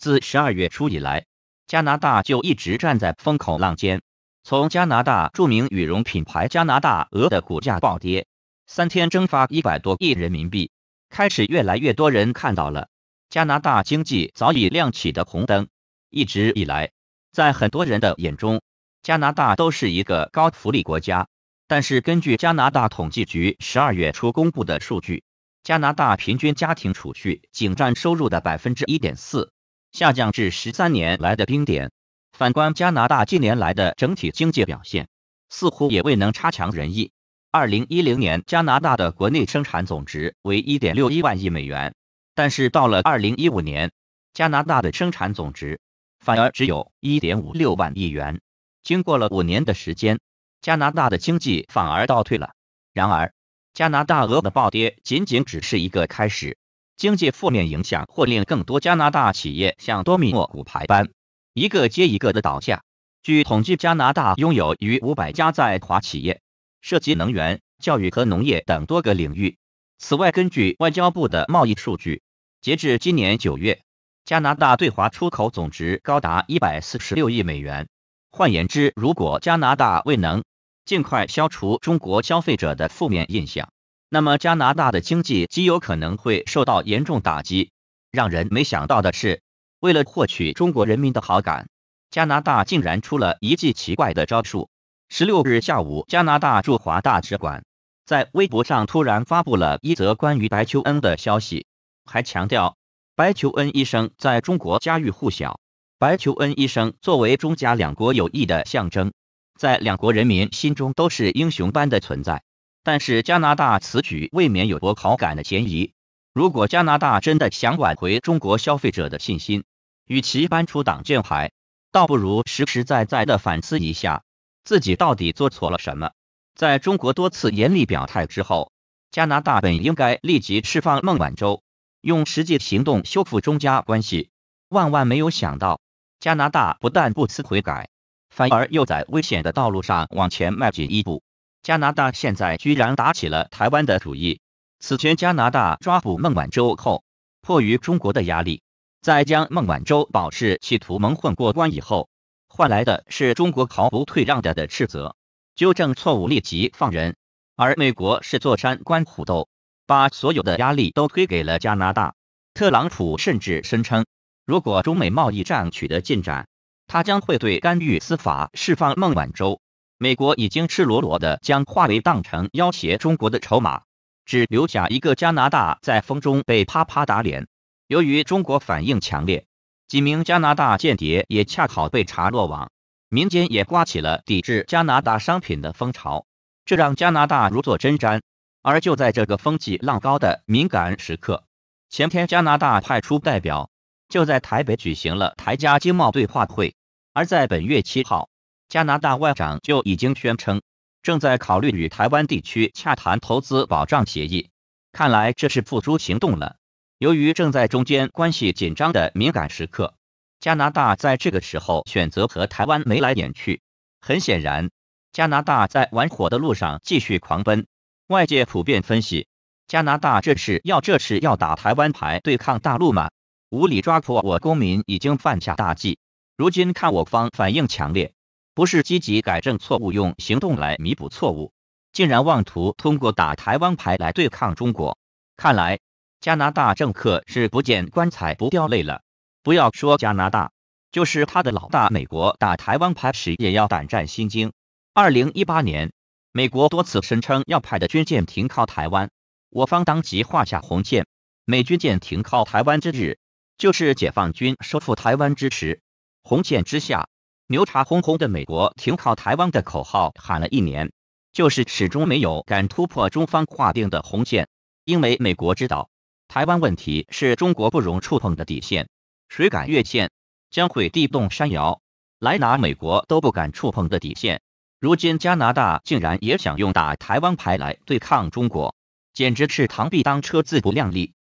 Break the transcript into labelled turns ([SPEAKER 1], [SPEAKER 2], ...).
[SPEAKER 1] 自十二月初以来，加拿大就一直站在风口浪尖。从加拿大著名羽绒品牌加拿大鹅的股价暴跌，三天蒸发一百多亿人民币，开始，越来越多人看到了加拿大经济早已亮起的红灯。一直以来，在很多人的眼中，加拿大都是一个高福利国家。但是，根据加拿大统计局十二月初公布的数据，加拿大平均家庭储蓄仅占收入的百分之一点四。下降至十三年来的冰点。反观加拿大近年来的整体经济表现，似乎也未能差强人意。二零一零年加拿大的国内生产总值为一点六一万亿美元，但是到了二零一五年，加拿大的生产总值反而只有一点五六万亿元。经过了五年的时间，加拿大的经济反而倒退了。然而，加拿大鹅的暴跌仅仅只是一个开始。经济负面影响或令更多加拿大企业像多米诺骨牌般一个接一个的倒下。据统计，加拿大拥有逾500家在华企业，涉及能源、教育和农业等多个领域。此外，根据外交部的贸易数据，截至今年九月，加拿大对华出口总值高达146亿美元。换言之，如果加拿大未能尽快消除中国消费者的负面印象，那么加拿大的经济极有可能会受到严重打击。让人没想到的是，为了获取中国人民的好感，加拿大竟然出了一记奇怪的招数。十六日下午，加拿大驻华大使馆在微博上突然发布了一则关于白求恩的消息，还强调白求恩医生在中国家喻户晓，白求恩医生作为中加两国友谊的象征，在两国人民心中都是英雄般的存在。但是加拿大此举未免有博好感的嫌疑。如果加拿大真的想挽回中国消费者的信心，与其搬出挡箭牌，倒不如实实在在的反思一下自己到底做错了什么。在中国多次严厉表态之后，加拿大本应该立即释放孟晚舟，用实际行动修复中加关系。万万没有想到，加拿大不但不思悔改，反而又在危险的道路上往前迈进一步。加拿大现在居然打起了台湾的主意。此前，加拿大抓捕孟晚舟后，迫于中国的压力，在将孟晚舟保释、企图蒙混过关以后，换来的是中国毫不退让的的斥责、纠正错误、立即放人。而美国是坐山观虎斗，把所有的压力都推给了加拿大。特朗普甚至声称，如果中美贸易战取得进展，他将会对干预司法、释放孟晚舟。美国已经赤裸裸地将华为当成要挟中国的筹码，只留下一个加拿大在风中被啪啪打脸。由于中国反应强烈，几名加拿大间谍也恰好被查落网，民间也刮起了抵制加拿大商品的风潮，这让加拿大如坐针毡。而就在这个风起浪高的敏感时刻，前天加拿大派出代表就在台北举行了台加经贸对话会，而在本月七号。加拿大外长就已经宣称正在考虑与台湾地区洽谈投资保障协议，看来这是付诸行动了。由于正在中间关系紧张的敏感时刻，加拿大在这个时候选择和台湾眉来眼去，很显然加拿大在玩火的路上继续狂奔。外界普遍分析，加拿大这是要这是要打台湾牌对抗大陆吗？无理抓破我公民已经犯下大忌，如今看我方反应强烈。不是积极改正错误，用行动来弥补错误，竟然妄图通过打台湾牌来对抗中国。看来加拿大政客是不见棺材不掉泪了。不要说加拿大，就是他的老大美国打台湾牌时也要胆战心惊。二零一八年，美国多次声称要派的军舰停靠台湾，我方当即画下红线。美军舰停靠台湾之日，就是解放军收复台湾之时。红线之下。牛叉哄哄的美国，停靠台湾的口号喊了一年，就是始终没有敢突破中方划定的红线，因为美国知道，台湾问题是中国不容触碰的底线，谁敢越线，将会地动山摇。来拿美国都不敢触碰的底线，如今加拿大竟然也想用打台湾牌来对抗中国，简直是螳臂当车，自不量力。